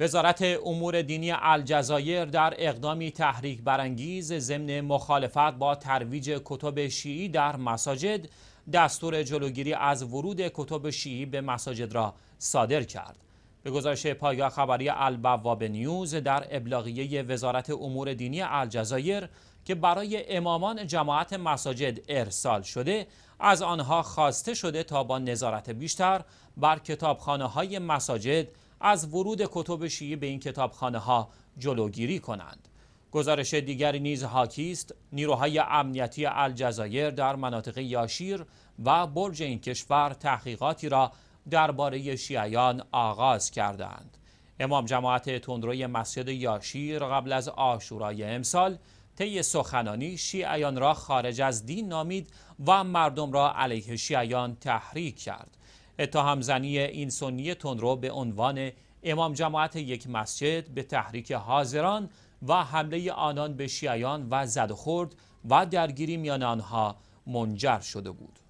وزارت امور دینی الجزایر در اقدامی تحریک برانگیز ضمن مخالفت با ترویج کتب شیعی در مساجد دستور جلوگیری از ورود کتب شیعی به مساجد را صادر کرد. به گزارش پایگاه خبری البواب نیوز در ابلاغیه وزارت امور دینی الجزایر که برای امامان جماعت مساجد ارسال شده از آنها خواسته شده تا با نظارت بیشتر بر کتابخانه های مساجد از ورود کتب شیعی به این کتابخانه ها جلوگیری کنند گزارش دیگری نیز حاکی است نیروهای امنیتی الجزایر در مناطق یاشیر و برج این کشور تحقیقاتی را درباره شیعیان آغاز کردند امام جماعت تندروی مسجد یاشیر قبل از آشورای امسال طی سخنانی شیعیان را خارج از دین نامید و مردم را علیه شیعیان تحریک کرد اتهامزنی این سنی رو به عنوان امام جماعت یک مسجد به تحریک حاضران و حمله آنان به شیعیان و زد خورد و درگیری میان آنها منجر شده بود